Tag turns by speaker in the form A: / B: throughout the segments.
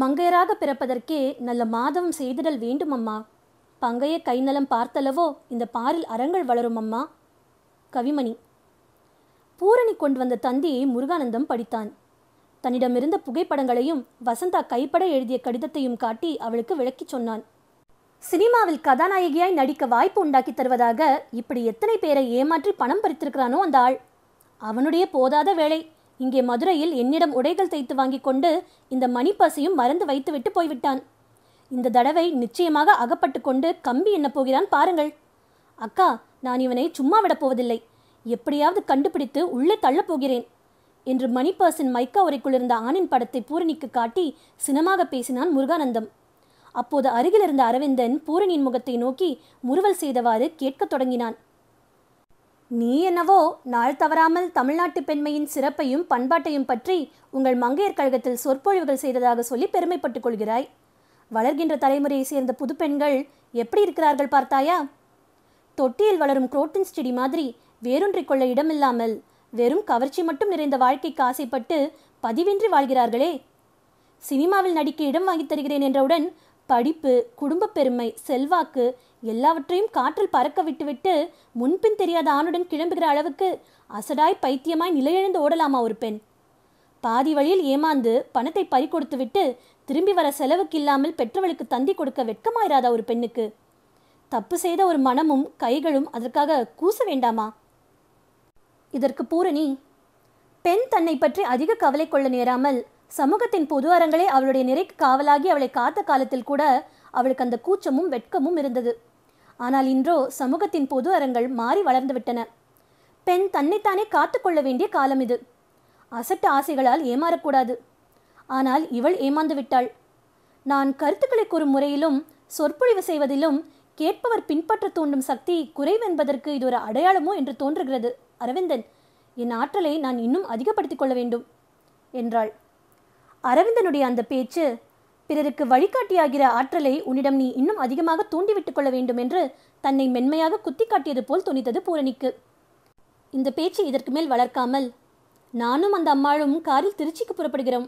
A: மங்கையராக பிறப்பதற்கே நல்ல மாதவம் செய்திடல் வேண்டும் அம்மா பங்கைய கைநலம் பார்த்தளவோ இந்த பாரில் அறங்கள் வளரும் அம்மா கவிமணி பூரணி கொண்டு வந்த தந்தியை முருகானந்தம் படித்தான் தன்னிடமிருந்த புகைப்படங்களையும் வசந்தா கைப்பட எழுதிய கடிதத்தையும் காட்டி அவளுக்கு விளக்கி சொன்னான் சினிமாவில் கதாநாயகியாய் நடிக்க வாய்ப்பு உண்டாக்கி தருவதாக இப்படி எத்தனை பேரை ஏமாற்றி பணம் பறித்திருக்கிறானோ அந்த ஆள் அவனுடைய போதாத வேலை இங்கே மதுரையில் என்னிடம் உடைகள் தைத்து வாங்கி கொண்டு இந்த மணிப்பசையும் மறந்து வைத்துவிட்டு போய்விட்டான் இந்த தடவை நிச்சயமாக அகப்பட்டு கொண்டு கம்பி என்ன போகிறான் பாருங்கள் அக்கா நான் இவனை சும்மா விடப் போவதில்லை எப்படியாவது கண்டுபிடித்து உள்ளே தள்ளப் போகிறேன் என்று மணிப்பர்சின் மைக்கா உரைக்குள் இருந்த ஆணின் படத்தை பூரணிக்கு காட்டி சினமாக பேசினான் முருகானந்தம் அப்போது அருகிலிருந்த அரவிந்தன் பூரணியின் முகத்தை நோக்கி முறுவல் செய்தவாறு கேட்கத் தொடங்கினான் நீ என்னவோ நாள் தவறாமல் தமிழ்நாட்டு பெண்மையின் சிறப்பையும் பண்பாட்டையும் பற்றி உங்கள் மங்கையர் கழகத்தில் சொற்பொழிவுகள் செய்ததாக சொல்லி பெருமைப்பட்டுக் கொள்கிறாய் வளர்கின்ற தலைமுறையை சேர்ந்த புது பெண்கள் எப்படி இருக்கிறார்கள் பார்த்தாயா தொட்டியில் வளரும் குரோட்டின் ஸ்டெடி மாதிரி வேரூன்றிக் கொள்ள இடமில்லாமல் வெறும் கவர்ச்சி மட்டும் நிறைந்த வாழ்க்கைக்கு ஆசைப்பட்டு பதிவின்றி வாழ்கிறார்களே சினிமாவில் நடிக்க இடம் வாங்கித் தருகிறேன் என்றவுடன் படிப்பு குடும்ப பெருமை செல்வாக்கு எல்லாவற்றையும் காற்றில் பறக்க விட்டுவிட்டு முன்பின் தெரியாத ஆணுடன் கிளம்புகிற அளவுக்கு அசடாய் பைத்தியமாய் நிலையெழுந்து ஓடலாமா ஒரு பெண் பாதி வழியில் ஏமாந்து பணத்தை பறி கொடுத்துவிட்டு திரும்பி வர செலவுக்கு இல்லாமல் பெற்றவளுக்கு தந்தி கொடுக்க வெட்கமாயிராதா ஒரு பெண்ணுக்கு தப்பு செய்த ஒரு மனமும் கைகளும் அதற்காக கூச வேண்டாமா இதற்கு பூரணி பெண் தன்னை பற்றி அதிக கவலை கொள்ள நேராமல் சமூகத்தின் பொது அரங்களே அவளுடைய நிறைக்கு காவலாகி அவளை காத்த காலத்தில் கூட அவளுக்கு அந்த கூச்சமும் வெட்கமும் இருந்தது ஆனால் இன்றோ சமூகத்தின் பொது அரங்கள் மாறி வளர்ந்துவிட்டன பெண் தன்னைத்தானே காத்துக்கொள்ள வேண்டிய காலம் இது அசட்டு ஆசைகளால் ஏமாறக்கூடாது ஆனால் இவள் ஏமாந்து விட்டாள் நான் கருத்துக்களை கூறும் முறையிலும் சொற்பொழிவு செய்வதிலும் கேட்பவர் பின்பற்ற தூண்டும் சக்தி குறைவென்பதற்கு இது ஒரு அடையாளமோ என்று தோன்றுகிறது அரவிந்தன் என் ஆற்றலை நான் இன்னும் அதிகப்படுத்திக் கொள்ள வேண்டும் என்றாள் அரவிந்தனுடைய அந்த பேச்சு பிறருக்கு வழிகாட்டியாகிற ஆற்றலை உன்னிடம் நீ இன்னும் அதிகமாக தூண்டிவிட்டுக் கொள்ள வேண்டும் என்று தன்னை மென்மையாக குத்தி காட்டியது போல் துணித்தது பூரணிக்கு இந்த பேச்சு இதற்கு மேல் வளர்க்காமல் நானும் அந்த அம்மாளும் காரில் திருச்சிக்கு புறப்படுகிறோம்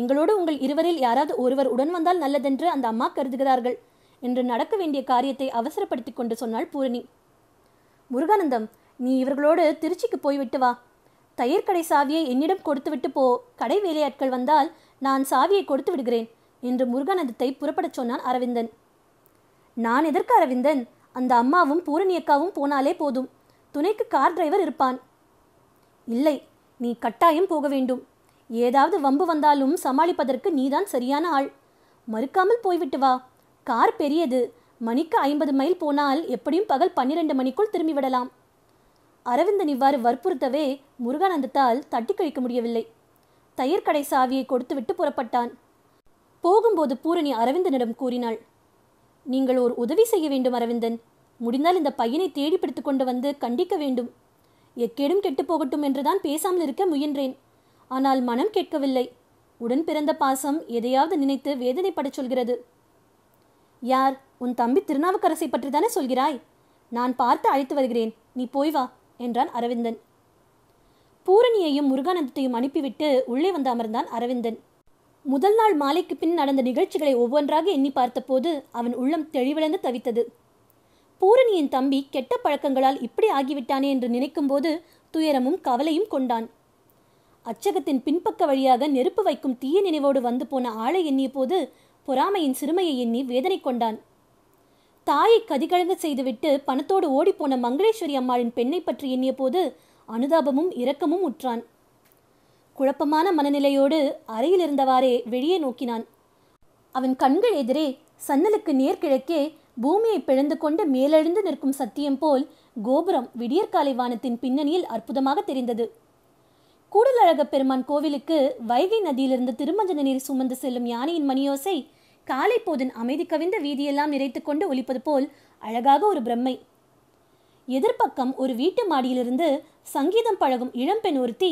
A: எங்களோடு உங்கள் இருவரில் யாராவது ஒருவர் உடன் வந்தால் நல்லதென்று அந்த அம்மா கருதுகிறார்கள் என்று நடக்க வேண்டிய காரியத்தை அவசரப்படுத்தி கொண்டு சொன்னாள் பூரணி முருகானந்தம் நீ இவர்களோடு திருச்சிக்கு போய்விட்டு வா தயிர்கடை சாவியை என்னிடம் கொடுத்துவிட்டு போ கடை வேலையாட்கள் வந்தால் நான் சாவியை கொடுத்து விடுகிறேன் என்று முருகானந்தத்தை புறப்படச் சொன்னான் அரவிந்தன் நான் எதற்கு அரவிந்தன் அந்த அம்மாவும் பூரணி அக்காவும் போனாலே போதும் துணைக்கு கார் டிரைவர் இருப்பான் இல்லை நீ கட்டாயம் போக வேண்டும் ஏதாவது வம்பு வந்தாலும் சமாளிப்பதற்கு நீதான் சரியான ஆள் மறுக்காமல் போய்விட்டு வா கார் பெரியது மணிக்கு ஐம்பது மைல் போனால் எப்படியும் பகல் பன்னிரண்டு மணிக்குள் திரும்பிவிடலாம் அரவிந்தன் இவ்வாறு வற்புறுத்தவே முருகானந்தத்தால் தட்டி கழிக்க முடியவில்லை தயிர்க்கடை சாவியை கொடுத்துவிட்டு புறப்பட்டான் போகும்போது பூரணி அரவிந்தனிடம் கூறினாள் நீங்கள் ஒரு உதவி செய்ய வேண்டும் அரவிந்தன் முடிந்தால் இந்த பையனை தேடி பிடித்து கொண்டு வந்து கண்டிக்க வேண்டும் எக்கேடும் கெட்டு போகட்டும் என்றுதான் பேசாமல் இருக்க முயன்றேன் ஆனால் மனம் கேட்கவில்லை உடன் பிறந்த பாசம் எதையாவது நினைத்து வேதனைப்படச் சொல்கிறது யார் உன் தம்பி திருநாவுக்கரசை பற்றி தானே சொல்கிறாய் நான் பார்த்து அழைத்து வருகிறேன் நீ போய் வா என்றான் அரவிந்தன் பூரணியையும் முருகானந்தத்தையும் அனுப்பிவிட்டு உள்ளே வந்து அமர்ந்தான் அரவிந்தன் முதல் நாள் மாலைக்கு பின் நடந்த நிகழ்ச்சிகளை ஒவ்வொன்றாக எண்ணி பார்த்தபோது அவன் உள்ளம் தெளிவிழந்து தவித்தது பூரணியின் தம்பி கெட்ட பழக்கங்களால் இப்படி ஆகிவிட்டானே என்று நினைக்கும்போது துயரமும் கவலையும் கொண்டான் அச்சகத்தின் பின்பக்க வழியாக நெருப்பு வைக்கும் தீய நினைவோடு வந்து போன ஆளை எண்ணிய போது பொறாமையின் சிறுமையை எண்ணி வேதனை கொண்டான் தாயை கதிகழங்க செய்துவிட்டு பணத்தோடு ஓடிப்போன மங்களேஸ்வரி அம்மாளின் பெண்ணை பற்றி எண்ணிய போது அனுதாபமும் இரக்கமும் உற்றான் குழப்பமான மனநிலையோடு அறையில் இருந்தவாறே வெளியே நோக்கினான் அவன் கண்கள் எதிரே சன்னலுக்கு நேர்கிழக்கே பூமியை பிழந்து கொண்டு மேலெழுந்து நிற்கும் சத்தியம் போல் கோபுரம் விடியற்காலை வானத்தின் பின்னணியில் அற்புதமாக தெரிந்தது கூடலழக பெருமான் கோவிலுக்கு வைகை நதியிலிருந்து திருமஞ்சன நீர் சுமந்து செல்லும் யானையின் மணியோசை காலை போதின் அமைதி கவிந்த வீதியெல்லாம் நிறைத்து கொண்டு ஒலிப்பது போல் அழகாக ஒரு பிரம்மை எதிர்ப்பக்கம் ஒரு வீட்டு மாடியிலிருந்து சங்கீதம் பழகும் இளம்பெண் ஒருத்தி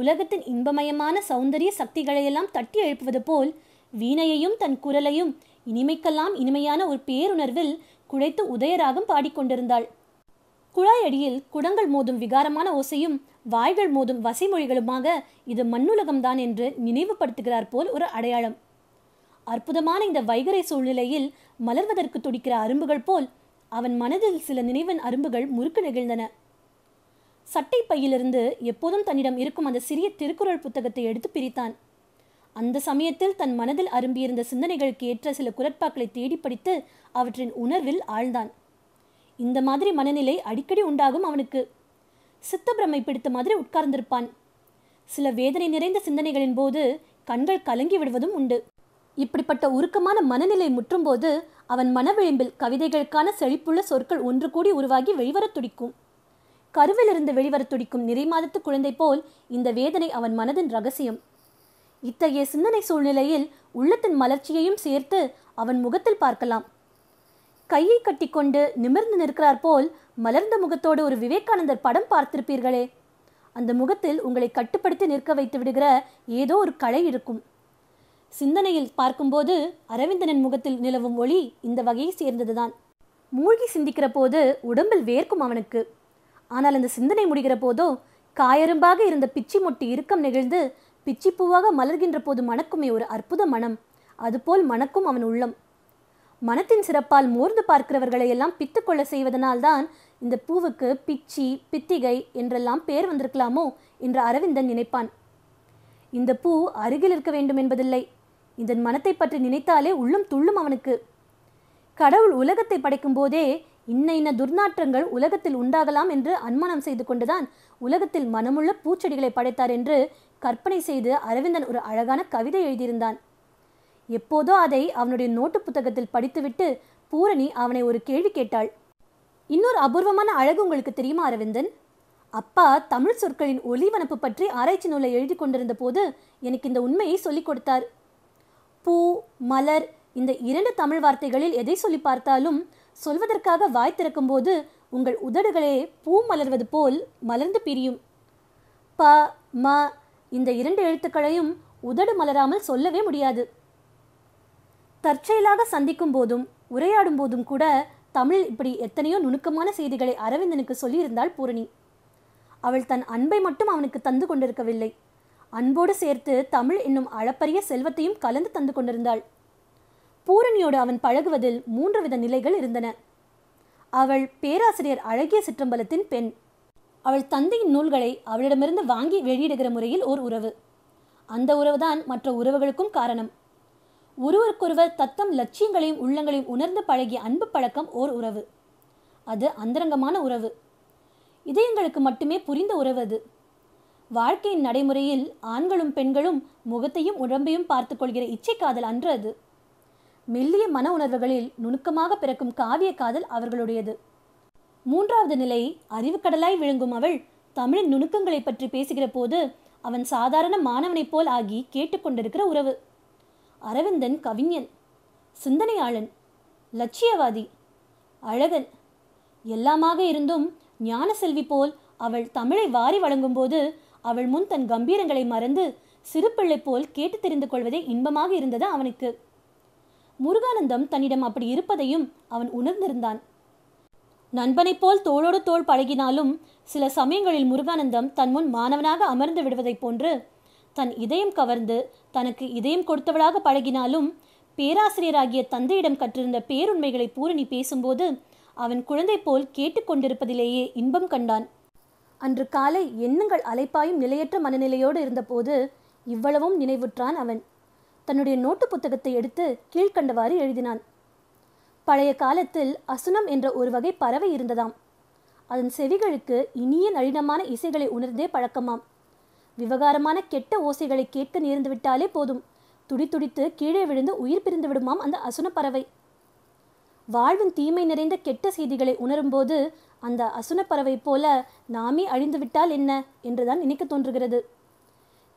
A: உலகத்தின் இன்பமயமான சௌந்தரிய சக்திகளையெல்லாம் தட்டி எழுப்புவது போல் வீணையையும் தன் குரலையும் இனிமைக்கெல்லாம் இனிமையான ஒரு பேருணர்வில் குழைத்து உதயராகம் பாடிக்கொண்டிருந்தாள் குழாயடியில் குடங்கள் மோதும் விகாரமான ஓசையும் வாய்கள் மோதும் வசைமொழிகளுமாக இது மண்ணுலகம்தான் என்று நினைவுபடுத்துகிறார் போல் ஒரு அடையாளம் அற்புதமான இந்த வைகரை சூழ்நிலையில் மலர்வதற்கு துடிக்கிற அரும்புகள் போல் அவன் மனதில் சில நினைவன் அரும்புகள் முறுக்கு நிகழ்ந்தன சட்டை பையிலிருந்து எப்போதும் தன்னிடம் இருக்கும் அந்த சிறிய திருக்குறள் புத்தகத்தை எடுத்து பிரித்தான் அந்த சமயத்தில் தன் மனதில் அரும்பியிருந்த சிந்தனைகளுக்கு ஏற்ற சில குரட்பாக்களை தேடிப்படித்து அவற்றின் உணர்வில் ஆழ்ந்தான் இந்த மாதிரி மனநிலை அடிக்கடி உண்டாகும் அவனுக்கு சித்தப்பிரமை பிடித்த மாதிரி உட்கார்ந்திருப்பான் சில வேதனை நிறைந்த சிந்தனைகளின் போது கண்கள் கலங்கி விடுவதும் உண்டு இப்படிப்பட்ட உருக்கமான மனநிலை முற்றும்போது அவன் மனவிளிம்பில் கவிதைகளுக்கான செழிப்புள்ள சொற்கள் ஒன்று கூடி உருவாகி வெளிவரத் துடிக்கும் கருவிலிருந்து வெளிவர துடிக்கும் மாதத்து குழந்தை போல் இந்த வேதனை அவன் மனதின் ரகசியம் இத்தகைய சிந்தனை சூழ்நிலையில் உள்ளத்தின் மலர்ச்சியையும் சேர்த்து அவன் முகத்தில் பார்க்கலாம் கையை கட்டிக்கொண்டு நிமிர்ந்து நிற்கிறார் போல் மலர்ந்த முகத்தோடு ஒரு விவேகானந்தர் படம் பார்த்திருப்பீர்களே அந்த முகத்தில் உங்களை கட்டுப்படுத்தி நிற்க வைத்து விடுகிற ஏதோ ஒரு கலை இருக்கும் சிந்தனையில் பார்க்கும்போது அரவிந்தனின் முகத்தில் நிலவும் ஒளி இந்த வகையை சேர்ந்ததுதான் மூழ்கி சிந்திக்கிற போது உடம்பில் வேர்க்கும் அவனுக்கு ஆனால் அந்த சிந்தனை முடிகிற போதோ காயரும்பாக இருந்த பிச்சி முட்டி இறுக்கம் நெகிழ்ந்து பிச்சிப்பூவாக மலர்கின்ற போது மணக்குமே ஒரு அற்புத மனம் அதுபோல் மணக்கும் அவன் உள்ளம் மனத்தின் சிறப்பால் மோர்ந்து பார்க்கிறவர்களை எல்லாம் பித்துக்கொள்ள செய்வதனால்தான் இந்த பூவுக்கு பிச்சி பித்திகை என்றெல்லாம் பேர் வந்திருக்கலாமோ என்று அரவிந்தன் நினைப்பான் இந்த பூ அருகில் இருக்க வேண்டும் என்பதில்லை இதன் மனத்தை பற்றி நினைத்தாலே உள்ளும் துள்ளும் அவனுக்கு கடவுள் உலகத்தை படைக்கும் போதே இன்ன இன்ன துர்நாற்றங்கள் உலகத்தில் உண்டாகலாம் என்று அன்மானம் செய்து கொண்டுதான் உலகத்தில் மனமுள்ள பூச்செடிகளை படைத்தார் என்று கற்பனை செய்து அரவிந்தன் ஒரு அழகான கவிதை எழுதியிருந்தான் எப்போதோ அதை அவனுடைய நோட்டு புத்தகத்தில் படித்துவிட்டு பூரணி அவனை ஒரு கேள்வி கேட்டாள் இன்னொரு அபூர்வமான அழகு உங்களுக்கு தெரியுமா அரவிந்தன் அப்பா தமிழ் சொற்களின் ஒளிவனப்பு பற்றி ஆராய்ச்சி நூலை எழுதி கொண்டிருந்த போது எனக்கு இந்த உண்மையை சொல்லிக் கொடுத்தார் பூ மலர் இந்த இரண்டு தமிழ் வார்த்தைகளில் எதை சொல்லி பார்த்தாலும் சொல்வதற்காக வாய் திறக்கும்போது உங்கள் உதடுகளே பூ மலர்வது போல் மலர்ந்து பிரியும் ப ம இந்த இரண்டு எழுத்துக்களையும் உதடு மலராமல் சொல்லவே முடியாது தற்செயலாக சந்திக்கும் போதும் உரையாடும் போதும் கூட தமிழ் இப்படி எத்தனையோ நுணுக்கமான செய்திகளை அரவிந்தனுக்கு சொல்லியிருந்தாள் பூரணி அவள் தன் அன்பை மட்டும் அவனுக்கு தந்து கொண்டிருக்கவில்லை அன்போடு சேர்த்து தமிழ் என்னும் அளப்பரிய செல்வத்தையும் கலந்து தந்து கொண்டிருந்தாள் பூரணியோடு அவன் பழகுவதில் மூன்று வித நிலைகள் இருந்தன அவள் பேராசிரியர் அழகிய சிற்றம்பலத்தின் பெண் அவள் தந்தையின் நூல்களை அவளிடமிருந்து வாங்கி வெளியிடுகிற முறையில் ஓர் உறவு அந்த உறவுதான் மற்ற உறவுகளுக்கும் காரணம் ஒருவருக்கொருவர் தத்தம் லட்சியங்களையும் உள்ளங்களையும் உணர்ந்து பழகிய அன்பு பழக்கம் ஓர் உறவு அது அந்தரங்கமான உறவு இதயங்களுக்கு மட்டுமே புரிந்த உறவு அது வாழ்க்கையின் நடைமுறையில் ஆண்களும் பெண்களும் முகத்தையும் உடம்பையும் பார்த்துக் கொள்கிற இச்சை காதல் அன்று அது மெல்லிய மன உணர்வுகளில் நுணுக்கமாக பிறக்கும் காவிய காதல் அவர்களுடையது மூன்றாவது நிலை அறிவுக்கடலாய் விழுங்கும் அவள் தமிழின் நுணுக்கங்களை பற்றி பேசுகிற போது அவன் சாதாரண மாணவனைப் போல் ஆகி கேட்டுக்கொண்டிருக்கிற உறவு அரவிந்தன் கவிஞன் சிந்தனையாளன் லட்சியவாதி அழகன் எல்லாமாக இருந்தும் ஞான செல்வி போல் அவள் தமிழை வாரி வழங்கும்போது அவள் முன் தன் கம்பீரங்களை மறந்து சிறு பிள்ளை போல் கேட்டு தெரிந்து கொள்வதே இன்பமாக இருந்தது அவனுக்கு முருகானந்தம் தன்னிடம் அப்படி இருப்பதையும் அவன் உணர்ந்திருந்தான் நண்பனைப் போல் தோளோடு தோள் பழகினாலும் சில சமயங்களில் முருகானந்தம் தன் முன் மாணவனாக அமர்ந்து விடுவதைப் போன்று தன் இதயம் கவர்ந்து தனக்கு இதயம் கொடுத்தவளாக பழகினாலும் பேராசிரியராகிய தந்தையிடம் கற்றிருந்த பேருண்மைகளை பூரணி பேசும்போது அவன் குழந்தை போல் கேட்டுக்கொண்டிருப்பதிலேயே இன்பம் கண்டான் அன்று காலை எண்ணங்கள் அலைப்பாயும் நிலையற்ற மனநிலையோடு இருந்தபோது இவ்வளவும் நினைவுற்றான் அவன் தன்னுடைய நோட்டு புத்தகத்தை எடுத்து கீழ்கண்டவாறு எழுதினான் பழைய காலத்தில் அசுனம் என்ற ஒரு வகை பறவை இருந்ததாம் அதன் செவிகளுக்கு இனிய நளினமான இசைகளை உணர்ந்தே பழக்கமாம் விவகாரமான கெட்ட ஓசைகளை கேட்க நேர்ந்து விட்டாலே போதும் துடி துடித்து கீழே விழுந்து உயிர் பிரிந்து விடுமாம் அந்த அசுன பறவை வாழ்வின் தீமை நிறைந்த கெட்ட செய்திகளை உணரும்போது அந்த அசுன பறவை போல நாமே அழிந்துவிட்டால் என்ன என்றுதான் நினைக்க தோன்றுகிறது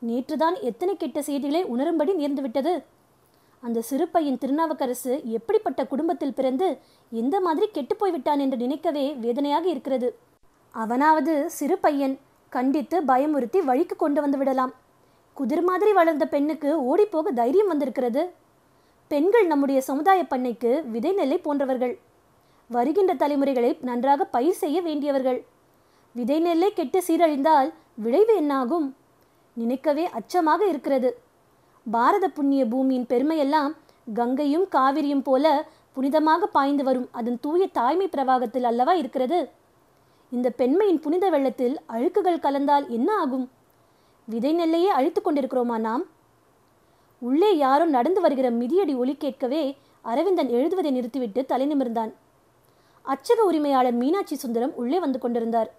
A: நேற்றுதான் எத்தனை கெட்ட செய்திகளை உணரும்படி நேர்ந்துவிட்டது அந்த சிறு பையன் திருநாவுக்கரசு எப்படிப்பட்ட குடும்பத்தில் பிறந்து எந்த மாதிரி கெட்டு போய்விட்டான் என்று நினைக்கவே வேதனையாக இருக்கிறது அவனாவது சிறு பையன் கண்டித்து பயமுறுத்தி வழிக்கு கொண்டு வந்து விடலாம் குதிர் மாதிரி வளர்ந்த பெண்ணுக்கு ஓடிப்போக தைரியம் வந்திருக்கிறது பெண்கள் நம்முடைய சமுதாய பண்ணைக்கு விதை நெல்லை போன்றவர்கள் வருகின்ற தலைமுறைகளை நன்றாக பயிர் செய்ய வேண்டியவர்கள் விதை நெல்லை கெட்டு சீரழிந்தால் விளைவு என்னாகும் நினைக்கவே அச்சமாக இருக்கிறது பாரத புண்ணிய பூமியின் பெருமையெல்லாம் கங்கையும் காவிரியும் போல புனிதமாக பாய்ந்து வரும் அதன் தூய தாய்மை பிரவாகத்தில் அல்லவா இருக்கிறது இந்த பெண்மையின் புனித வெள்ளத்தில் அழுக்குகள் கலந்தால் என்ன ஆகும் விதை நெல்லையே அழித்து கொண்டிருக்கிறோமா நாம் உள்ளே யாரும் நடந்து வருகிற மிதியடி ஒலி கேட்கவே அரவிந்தன் எழுதுவதை நிறுத்திவிட்டு தலை நிமிர்ந்தான் அச்சக உரிமையாளர் மீனாட்சி சுந்தரம் உள்ளே வந்து கொண்டிருந்தார்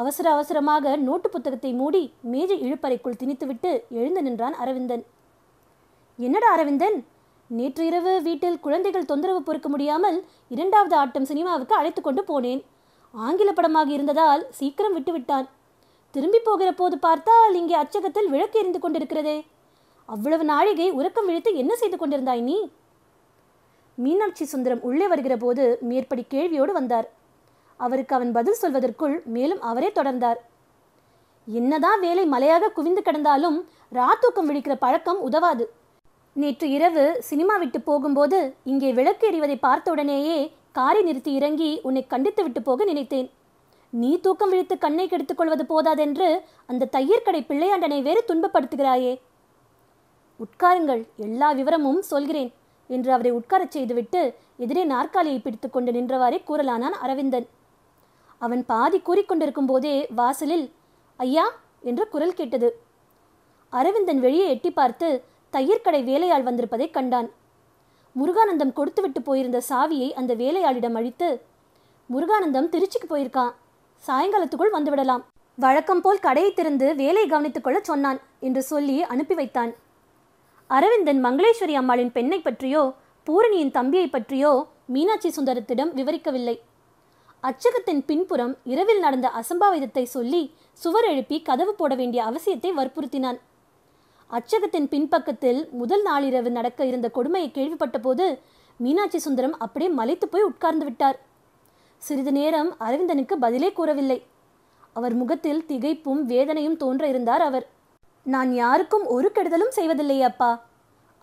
A: அவசர அவசரமாக நோட்டு புத்தகத்தை மூடி மேஜை இழுப்பறைக்குள் திணித்துவிட்டு எழுந்து நின்றான் அரவிந்தன் என்னடா அரவிந்தன் நேற்று இரவு வீட்டில் குழந்தைகள் தொந்தரவு பொறுக்க முடியாமல் இரண்டாவது ஆட்டம் சினிமாவுக்கு அழைத்து கொண்டு போனேன் ஆங்கில படமாக இருந்ததால் சீக்கிரம் விட்டுவிட்டான் திரும்பி போகிற போது பார்த்தால் இங்கே அச்சகத்தில் விளக்கு எரிந்து கொண்டிருக்கிறதே அவ்வளவு நாழிகை உறக்கம் விழித்து என்ன செய்து கொண்டிருந்தாய் நீ மீனாட்சி சுந்தரம் உள்ளே வருகிற போது மேற்படி கேள்வியோடு வந்தார் அவருக்கு அவன் பதில் சொல்வதற்குள் மேலும் அவரே தொடர்ந்தார் என்னதான் வேலை மலையாக குவிந்து கிடந்தாலும் ராத்தூக்கம் விழிக்கிற பழக்கம் உதவாது நேற்று இரவு சினிமா விட்டு போகும்போது இங்கே விளக்கு எறிவதை பார்த்தவுடனேயே காரை நிறுத்தி இறங்கி உன்னை கண்டித்து விட்டு போக நினைத்தேன் நீ தூக்கம் விழித்து கண்ணை கெடுத்துக் கொள்வது போதாதென்று அந்த தையற்கடை பிள்ளையாண்டனை வேறு துன்பப்படுத்துகிறாயே உட்காருங்கள் எல்லா விவரமும் சொல்கிறேன் என்று அவரை உட்காரச் செய்துவிட்டு எதிரே நாற்காலியை பிடித்துக்கொண்டு நின்றவாறே கூறலானான் அரவிந்தன் அவன் பாதி கூறிக்கொண்டிருக்கும் போதே வாசலில் ஐயா என்ற குரல் கேட்டது அரவிந்தன் வெளியே எட்டி பார்த்து தையற்கடை வேலையாள் வந்திருப்பதை கண்டான் முருகானந்தம் கொடுத்துவிட்டு போயிருந்த சாவியை அந்த வேலையாளிடம் அழித்து முருகானந்தம் திருச்சிக்கு போயிருக்கான் சாயங்காலத்துக்குள் வந்துவிடலாம் வழக்கம் போல் கடையை திறந்து வேலை கவனித்துக் கொள்ள சொன்னான் என்று சொல்லி அனுப்பி வைத்தான் அரவிந்தன் மங்களேஸ்வரி அம்மாளின் பெண்ணை பற்றியோ பூரணியின் தம்பியை பற்றியோ மீனாட்சி சுந்தரத்திடம் விவரிக்கவில்லை அச்சகத்தின் பின்புறம் இரவில் நடந்த அசம்பாவிதத்தை சொல்லி சுவர் எழுப்பி கதவு போட வேண்டிய அவசியத்தை வற்புறுத்தினான் அச்சகத்தின் பின்பக்கத்தில் முதல் நாளிரவு நடக்க இருந்த கொடுமையை கேள்விப்பட்ட போது மீனாட்சி சுந்தரம் அப்படியே மலைத்து போய் உட்கார்ந்து விட்டார் சிறிது நேரம் அரவிந்தனுக்கு பதிலே கூறவில்லை அவர் முகத்தில் திகைப்பும் வேதனையும் தோன்ற இருந்தார் அவர் நான் யாருக்கும் ஒரு கெடுதலும் செய்வதில்லை அப்பா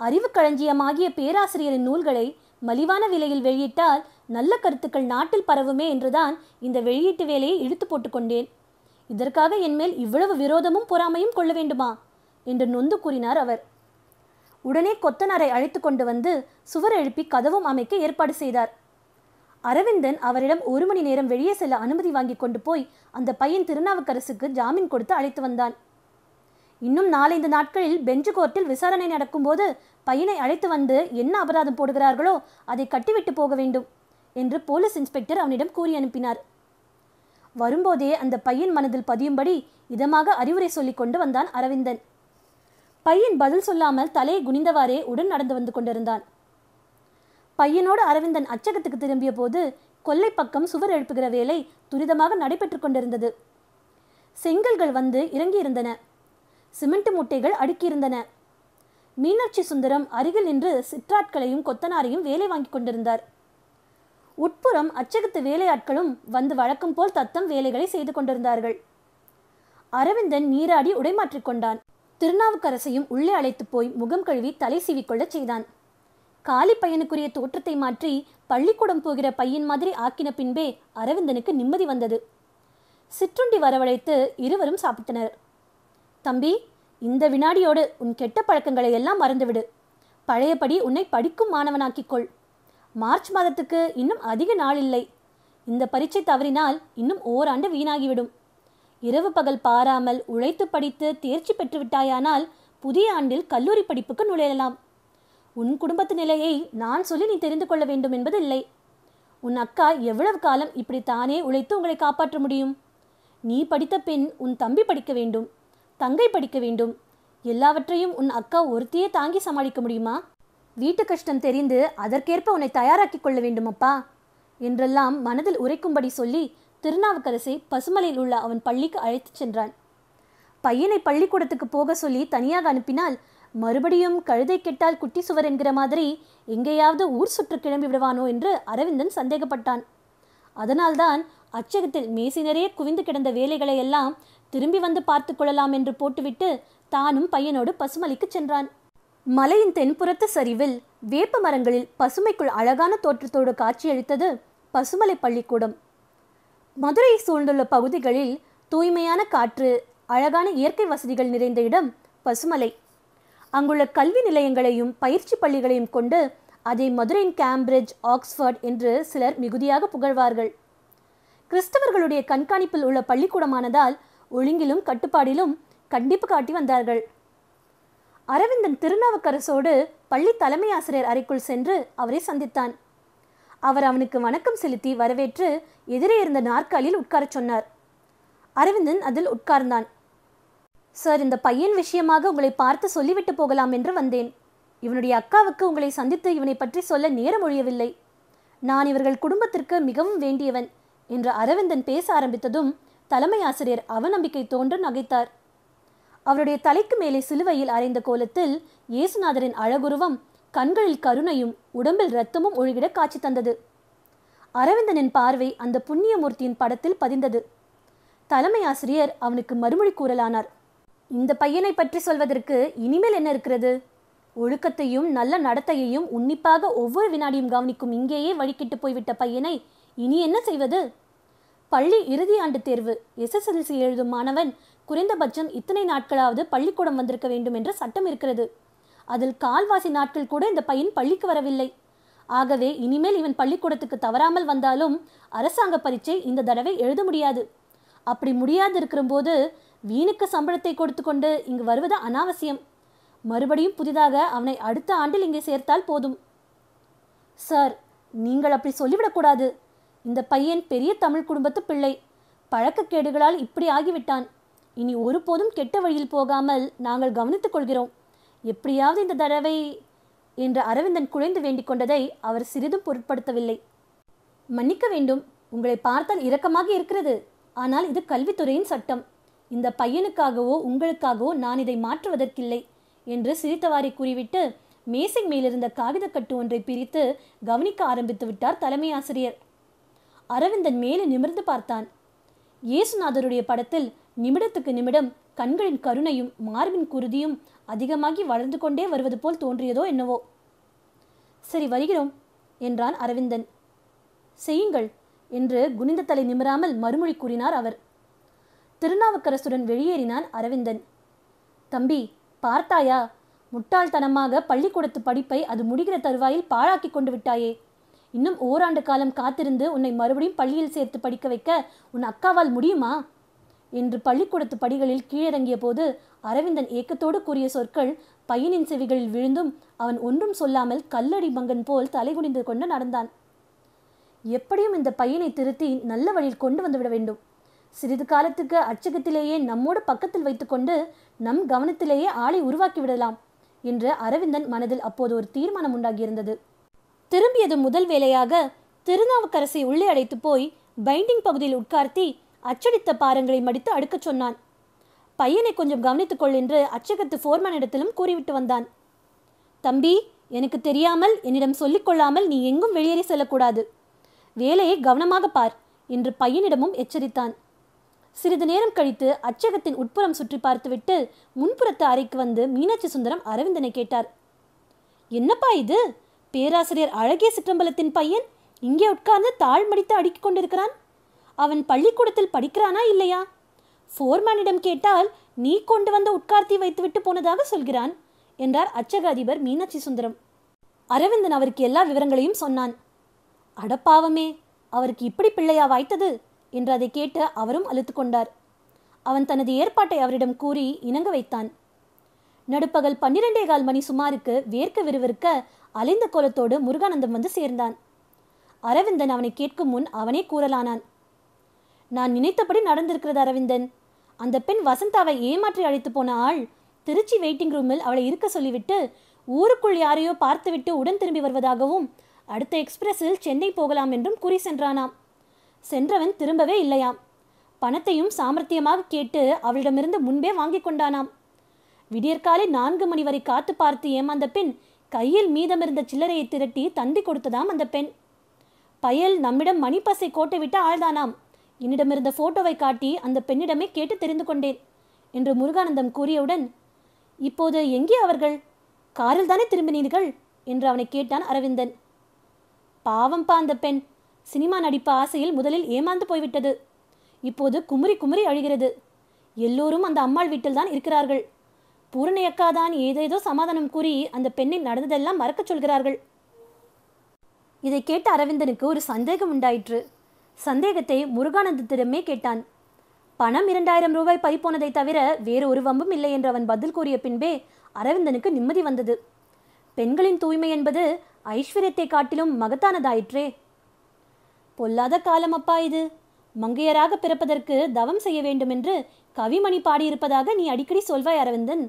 A: அறிவு களஞ்சியமாகிய பேராசிரியரின் நூல்களை மலிவான விலையில் வெளியிட்டால் நல்ல கருத்துக்கள் நாட்டில் பரவுமே என்றுதான் இந்த வெளியீட்டு வேலையை இழுத்து போட்டுக்கொண்டேன் இதற்காக என்மேல் இவ்வளவு விரோதமும் பொறாமையும் கொள்ள வேண்டுமா என்று நொந்து கூறினார் அவர் உடனே கொத்தனாரை அழைத்து கொண்டு வந்து சுவர் எழுப்பி கதவும் அமைக்க ஏற்பாடு செய்தார் அரவிந்தன் அவரிடம் ஒரு மணி நேரம் வெளியே செல்ல அனுமதி வாங்கி கொண்டு போய் அந்த பையன் திருநாவுக்கரசுக்கு ஜாமீன் கொடுத்து அழைத்து வந்தான் இன்னும் நாலந்து நாட்களில் பெஞ்சு கோர்ட்டில் விசாரணை நடக்கும்போது பையனை அழைத்து வந்து என்ன அபராதம் போடுகிறார்களோ அதை கட்டிவிட்டு போக வேண்டும் என்று போலீஸ் இன்ஸ்பெக்டர் அவனிடம் கூறி அனுப்பினார் வரும்போதே அந்த பையன் மனதில் பதியும்படி இதமாக அறிவுரை சொல்லிக்கொண்டு கொண்டு வந்தான் அரவிந்தன் பையன் பதில் சொல்லாமல் தலையை குனிந்தவாறே உடன் நடந்து வந்து கொண்டிருந்தான் பையனோடு அரவிந்தன் அச்சகத்துக்கு திரும்பிய போது கொல்லை பக்கம் சுவர் எழுப்புகிற வேலை துரிதமாக நடைபெற்று கொண்டிருந்தது செங்கல்கள் வந்து இறங்கியிருந்தன சிமெண்ட் மூட்டைகள் அடுக்கியிருந்தன மீனாட்சி சுந்தரம் அருகில் நின்று சிற்றாட்களையும் கொத்தனாரையும் வேலை வாங்கி கொண்டிருந்தார் உட்புறம் அச்சகத்து வேலையாட்களும் வந்து வழக்கம் போல் தத்தம் வேலைகளை செய்து கொண்டிருந்தார்கள் அரவிந்தன் நீராடி உடைமாற்றிக் கொண்டான் திருநாவுக்கரசையும் உள்ளே அழைத்து போய் முகம் கழுவி தலை சீவிக்கொள்ளச் செய்தான் காலி பையனுக்குரிய தோற்றத்தை மாற்றி பள்ளிக்கூடம் போகிற பையன் மாதிரி ஆக்கின பின்பே அரவிந்தனுக்கு நிம்மதி வந்தது சிற்றுண்டி வரவழைத்து இருவரும் சாப்பிட்டனர் தம்பி இந்த வினாடியோடு உன் கெட்ட பழக்கங்களை எல்லாம் மறந்துவிடு பழையபடி உன்னை படிக்கும் மாணவனாக்கிக்கொள் மார்ச் மாதத்துக்கு இன்னும் அதிக நாள் இல்லை இந்த பரீட்சை தவறினால் இன்னும் ஓராண்டு வீணாகிவிடும் இரவு பகல் பாராமல் உழைத்து படித்து தேர்ச்சி பெற்றுவிட்டாயானால் புதிய ஆண்டில் கல்லூரி படிப்புக்கு நுழையலாம் உன் குடும்பத்து நிலையை நான் சொல்லி நீ தெரிந்து கொள்ள வேண்டும் என்பது இல்லை உன் அக்கா எவ்வளவு காலம் இப்படி தானே உழைத்து உங்களை காப்பாற்ற முடியும் நீ படித்த பின் உன் தம்பி படிக்க வேண்டும் தங்கை படிக்க வேண்டும் எல்லாவற்றையும் உன் அக்கா ஒருத்தையே தாங்கி சமாளிக்க முடியுமா வீட்டு கஷ்டம் தெரிந்து அதற்கேற்ப உன்னை தயாராக்கி கொள்ள வேண்டுமப்பா என்றெல்லாம் மனதில் உரைக்கும்படி சொல்லி திருநாவுக்கரசை பசுமலையில் உள்ள அவன் பள்ளிக்கு அழைத்துச் சென்றான் பையனை பள்ளிக்கூடத்துக்கு போக சொல்லி தனியாக அனுப்பினால் மறுபடியும் கழுதை கெட்டால் குட்டி சுவர் என்கிற மாதிரி எங்கேயாவது ஊர் சுற்று கிளம்பி விடுவானோ என்று அரவிந்தன் சந்தேகப்பட்டான் அதனால்தான் அச்சகத்தில் மேசி நிறைய குவிந்து கிடந்த வேலைகளை எல்லாம் திரும்பி வந்து பார்த்து கொள்ளலாம் என்று போட்டுவிட்டு தானும் பையனோடு பசுமலைக்கு சென்றான் மலையின் தென்புறத்து சரிவில் வேப்ப மரங்களில் பசுமைக்குள் அழகான தோற்றத்தோடு காட்சியளித்தது பசுமலை பள்ளிக்கூடம் மதுரையை சூழ்ந்துள்ள பகுதிகளில் தூய்மையான காற்று அழகான இயற்கை வசதிகள் நிறைந்த இடம் பசுமலை அங்குள்ள கல்வி நிலையங்களையும் பயிற்சி பள்ளிகளையும் கொண்டு அதை மதுரையின் கேம்பிரிட்ஜ் ஆக்ஸ்ஃபர்ட் என்று சிலர் மிகுதியாக புகழ்வார்கள் கிறிஸ்தவர்களுடைய கண்காணிப்பில் உள்ள பள்ளிக்கூடமானதால் ஒழுங்கிலும் கட்டுப்பாடிலும் கண்டிப்பு காட்டி வந்தார்கள் அரவிந்தன் திருநாவுக்கரசோடு பள்ளி தலைமை ஆசிரியர் அறைக்குள் சென்று அவரை சந்தித்தான் அவர் அவனுக்கு வணக்கம் செலுத்தி வரவேற்று எதிரே இருந்த நாற்காலியில் உட்காரச் சொன்னார் அரவிந்தன் அதில் உட்கார்ந்தான் சார் இந்த பையன் விஷயமாக உங்களை பார்த்து சொல்லிவிட்டு போகலாம் என்று வந்தேன் இவனுடைய அக்காவுக்கு உங்களை சந்தித்து இவனை பற்றி சொல்ல நேரம் ஒழியவில்லை நான் இவர்கள் குடும்பத்திற்கு மிகவும் வேண்டியவன் என்று அரவிந்தன் பேச ஆரம்பித்ததும் தலைமை ஆசிரியர் அவநம்பிக்கை தோன்று நகைத்தார் அவருடைய தலைக்கு மேலே சிலுவையில் அறைந்த கோலத்தில் இயேசுநாதரின் அழகுருவம் கண்களில் கருணையும் உடம்பில் இரத்தமும் ஒழுகிட காட்சி தந்தது அரவிந்தனின் பார்வை அந்த புண்ணியமூர்த்தியின் படத்தில் பதிந்தது தலைமை ஆசிரியர் அவனுக்கு மறுமொழி கூறலானார் இந்த பையனை பற்றி சொல்வதற்கு இனிமேல் என்ன இருக்கிறது ஒழுக்கத்தையும் நல்ல நடத்தையையும் உன்னிப்பாக ஒவ்வொரு வினாடியும் கவனிக்கும் இங்கேயே வழிக்கிட்டு போய்விட்ட பையனை இனி என்ன செய்வது பள்ளி இறுதி ஆண்டு தேர்வு எஸ்எஸ்எல்சி எழுதும் மாணவன் குறைந்தபட்சம் இத்தனை நாட்களாவது பள்ளிக்கூடம் வந்திருக்க வேண்டும் என்ற சட்டம் இருக்கிறது அதில் கால்வாசி நாட்கள் கூட இந்த பையன் பள்ளிக்கு வரவில்லை ஆகவே இனிமேல் இவன் பள்ளிக்கூடத்துக்கு தவறாமல் வந்தாலும் அரசாங்க பரீட்சை இந்த தடவை எழுத முடியாது அப்படி முடியாது இருக்கிறபோது வீணுக்கு சம்பளத்தை கொடுத்து கொண்டு இங்கு வருவது அனாவசியம் மறுபடியும் புதிதாக அவனை அடுத்த ஆண்டில் இங்கே சேர்த்தால் போதும் சார் நீங்கள் அப்படி சொல்லிவிடக்கூடாது இந்த பையன் பெரிய தமிழ் குடும்பத்து பிள்ளை பழக்கக்கேடுகளால் இப்படி ஆகிவிட்டான் இனி ஒருபோதும் கெட்ட வழியில் போகாமல் நாங்கள் கவனித்துக் கொள்கிறோம் எப்படியாவது இந்த தடவை என்று அரவிந்தன் குழைந்து வேண்டிக் கொண்டதை அவர் சிறிதும் பொருட்படுத்தவில்லை மன்னிக்க வேண்டும் உங்களை பார்த்தால் இரக்கமாக இருக்கிறது ஆனால் இது கல்வித்துறையின் சட்டம் இந்த பையனுக்காகவோ உங்களுக்காகவோ நான் இதை மாற்றுவதற்கில்லை என்று சிரித்தவாறே கூறிவிட்டு மேசை மேலிருந்த கட்டு ஒன்றை பிரித்து கவனிக்க ஆரம்பித்து விட்டார் தலைமை ஆசிரியர் அரவிந்தன் மேலே நிமிர்ந்து பார்த்தான் இயேசுநாதருடைய படத்தில் நிமிடத்துக்கு நிமிடம் கண்களின் கருணையும் மார்பின் குருதியும் அதிகமாகி வளர்ந்து கொண்டே வருவது போல் தோன்றியதோ என்னவோ சரி வருகிறோம் என்றான் அரவிந்தன் செய்யுங்கள் என்று குனிந்த தலை நிமிராமல் மறுமொழி கூறினார் அவர் திருநாவுக்கரசுடன் வெளியேறினான் அரவிந்தன் தம்பி பார்த்தாயா முட்டாள்தனமாக பள்ளிக்கூடத்து படிப்பை அது முடிகிற தருவாயில் பாழாக்கி கொண்டு விட்டாயே இன்னும் ஓராண்டு காலம் காத்திருந்து உன்னை மறுபடியும் பள்ளியில் சேர்த்து படிக்க வைக்க உன் அக்காவால் முடியுமா இன்று பள்ளிக்கூடத்து படிகளில் கீழிறங்கிய போது அரவிந்தன் ஏக்கத்தோடு கூறிய சொற்கள் பையனின் செவிகளில் விழுந்தும் அவன் ஒன்றும் சொல்லாமல் கல்லடி மங்கன் போல் தலைகுனிந்து கொண்டு நடந்தான் எப்படியும் இந்த பையனை திருத்தி நல்ல வழியில் கொண்டு வந்துவிட வேண்டும் சிறிது காலத்துக்கு அச்சகத்திலேயே நம்மோடு பக்கத்தில் வைத்துக்கொண்டு நம் கவனத்திலேயே ஆளை உருவாக்கி விடலாம் என்று அரவிந்தன் மனதில் அப்போது ஒரு தீர்மானம் உண்டாகியிருந்தது திரும்பியது முதல் வேலையாக திருநாவுக்கரசை உள்ளே அழைத்து போய் பைண்டிங் பகுதியில் உட்கார்த்தி அச்சடித்த பாரங்களை மடித்து அடுக்கச் சொன்னான் பையனை கொஞ்சம் கவனித்துக்கொள் என்று அச்சகத்து இடத்திலும் கூறிவிட்டு வந்தான் தம்பி எனக்கு தெரியாமல் என்னிடம் சொல்லிக்கொள்ளாமல் நீ எங்கும் வெளியேறி செல்லக்கூடாது வேலையை கவனமாக பார் என்று பையனிடமும் எச்சரித்தான் சிறிது நேரம் கழித்து அச்சகத்தின் உட்புறம் சுற்றி பார்த்துவிட்டு முன்புறத்து அறைக்கு வந்து மீனாட்சி சுந்தரம் அரவிந்தனை கேட்டார் என்னப்பா இது பேராசிரியர் அழகிய சிற்றம்பலத்தின் பையன் இங்கே உட்கார்ந்து தாழ் மடித்து அடுக்கிக் கொண்டிருக்கிறான் அவன் பள்ளிக்கூடத்தில் படிக்கிறானா இல்லையா ஃபோர்மேனிடம் கேட்டால் நீ கொண்டு வந்த உட்கார்த்தி வைத்துவிட்டு போனதாக சொல்கிறான் என்றார் அச்சக அதிபர் மீனாட்சி சுந்தரம் அரவிந்தன் அவருக்கு எல்லா விவரங்களையும் சொன்னான் அடப்பாவமே அவருக்கு இப்படி பிள்ளையா வாய்த்தது என்று அதை கேட்டு அவரும் அழுத்து கொண்டார் அவன் தனது ஏற்பாட்டை அவரிடம் கூறி இணங்க வைத்தான் நடுப்பகல் பன்னிரெண்டே கால் மணி சுமாருக்கு வேர்க்க விறுவிற்க அலைந்த கோலத்தோடு முருகானந்தம் வந்து சேர்ந்தான் அரவிந்தன் அவனை கேட்கும் முன் அவனே கூறலானான் நான் நினைத்தபடி நடந்திருக்கிறது அரவிந்தன் அந்த பெண் வசந்தாவை ஏமாற்றி அழைத்து போன ஆள் திருச்சி வெயிட்டிங் ரூமில் அவளை இருக்க சொல்லிவிட்டு ஊருக்குள் யாரையோ பார்த்துவிட்டு உடன் திரும்பி வருவதாகவும் அடுத்த எக்ஸ்பிரஸில் சென்னை போகலாம் என்றும் கூறி சென்றானாம் சென்றவன் திரும்பவே இல்லையாம் பணத்தையும் சாமர்த்தியமாக கேட்டு அவளிடமிருந்து முன்பே வாங்கி கொண்டானாம் விடியற்காலை நான்கு மணி வரை காத்து பார்த்து ஏமாந்த பெண் கையில் மீதமிருந்த சில்லறையை திரட்டி தந்தி கொடுத்ததாம் அந்த பெண் பயல் நம்மிடம் மணிப்பசை கோட்டை விட்ட ஆழ்தானாம் என்னிடமிருந்த போட்டோவை காட்டி அந்த பெண்ணிடமே கேட்டு தெரிந்து கொண்டேன் என்று முருகானந்தம் கூறியவுடன் இப்போது எங்கே அவர்கள் காரில் தானே திரும்பினீர்கள் என்று அவனை கேட்டான் அரவிந்தன் பாவம்பா அந்த பெண் சினிமா நடிப்பு ஆசையில் முதலில் ஏமாந்து போய்விட்டது இப்போது குமுறி குமுறி அழுகிறது எல்லோரும் அந்த அம்மாள் வீட்டில்தான் இருக்கிறார்கள் பூரணையக்கா அக்கா தான் ஏதேதோ சமாதானம் கூறி அந்த பெண்ணை நடந்ததெல்லாம் மறக்கச் சொல்கிறார்கள் இதை கேட்ட அரவிந்தனுக்கு ஒரு சந்தேகம் உண்டாயிற்று சந்தேகத்தை முருகானந்தத்திடமே கேட்டான் பணம் இரண்டாயிரம் ரூபாய் பறிப்போனதை தவிர வேறு ஒரு வம்பும் இல்லை என்று அவன் பதில் கூறிய பின்பே அரவிந்தனுக்கு நிம்மதி வந்தது பெண்களின் தூய்மை என்பது ஐஸ்வர்யத்தை காட்டிலும் மகத்தானதாயிற்றே பொல்லாத காலம் அப்பா இது மங்கையராக பிறப்பதற்கு தவம் செய்ய வேண்டும் என்று கவிமணி பாடியிருப்பதாக நீ அடிக்கடி சொல்வாய் அரவிந்தன்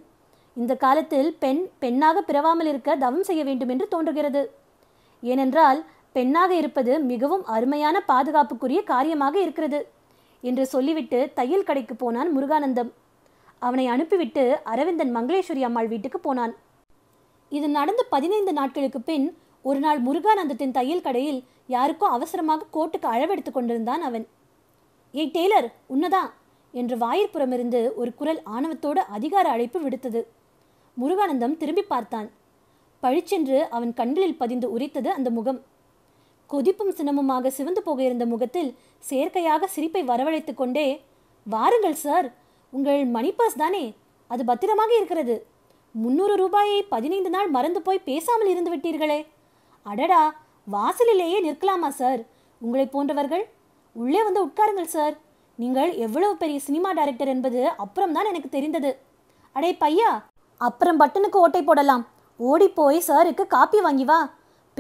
A: இந்த காலத்தில் பெண் பெண்ணாக பிறவாமல் இருக்க தவம் செய்ய வேண்டும் என்று தோன்றுகிறது ஏனென்றால் பெண்ணாக இருப்பது மிகவும் அருமையான பாதுகாப்புக்குரிய காரியமாக இருக்கிறது என்று சொல்லிவிட்டு தையல் கடைக்கு போனான் முருகானந்தம் அவனை அனுப்பிவிட்டு அரவிந்தன் மங்களேஸ்வரி அம்மாள் வீட்டுக்கு போனான் இது நடந்த பதினைந்து நாட்களுக்கு பின் ஒரு நாள் முருகானந்தத்தின் தையல் கடையில் யாருக்கோ அவசரமாக கோட்டுக்கு அளவெடுத்து கொண்டிருந்தான் அவன் ஏய் டெய்லர் உன்னதான் என்று வாயிற்புறமிருந்து ஒரு குரல் ஆணவத்தோடு அதிகார அழைப்பு விடுத்தது முருகானந்தம் திரும்பி பார்த்தான் பழிச்சென்று அவன் கண்களில் பதிந்து உரித்தது அந்த முகம் கொதிப்பும் சினமுமாக சிவந்து போகிருந்த முகத்தில் செயற்கையாக சிரிப்பை வரவழைத்து கொண்டே வாருங்கள் சார் உங்கள் மணி பாஸ் தானே அது பத்திரமாக இருக்கிறது முந்நூறு ரூபாயை பதினைந்து நாள் மறந்து போய் பேசாமல் இருந்து விட்டீர்களே அடடா வாசலிலேயே நிற்கலாமா சார் உங்களை போன்றவர்கள் உள்ளே வந்து உட்காருங்கள் சார் நீங்கள் எவ்வளவு பெரிய சினிமா டைரக்டர் என்பது அப்புறம்தான் எனக்கு தெரிந்தது அடே பையா அப்புறம் பட்டனுக்கு ஓட்டை போடலாம் ஓடி போய் சாருக்கு காப்பி வாங்கி வா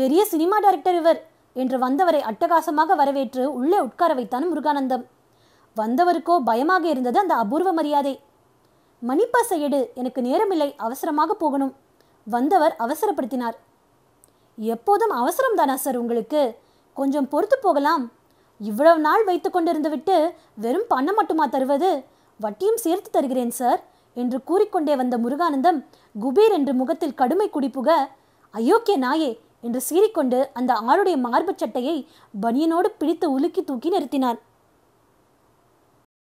A: பெரிய சினிமா டைரக்டர் இவர் என்று வந்தவரை அட்டகாசமாக வரவேற்று உள்ளே உட்கார வைத்தான் முருகானந்தம் வந்தவருக்கோ பயமாக இருந்தது அந்த அபூர்வ மரியாதை மணிப்பாசை எடு எனக்கு நேரமில்லை அவசரமாக போகணும் வந்தவர் அவசரப்படுத்தினார் எப்போதும் அவசரம் தானா சார் உங்களுக்கு கொஞ்சம் பொறுத்து போகலாம் இவ்வளவு நாள் வைத்து கொண்டிருந்து விட்டு வெறும் பண்ண மட்டுமா தருவது வட்டியும் சேர்த்து தருகிறேன் சார் என்று கூறிக்கொண்டே வந்த முருகானந்தம் குபீர் என்று முகத்தில் கடுமை குடிப்புக அயோக்கிய நாயே என்று சீறிக்கொண்டு அந்த ஆளுடைய மார்புச் சட்டையை பனியனோடு பிடித்து உலுக்கி தூக்கி நிறுத்தினான்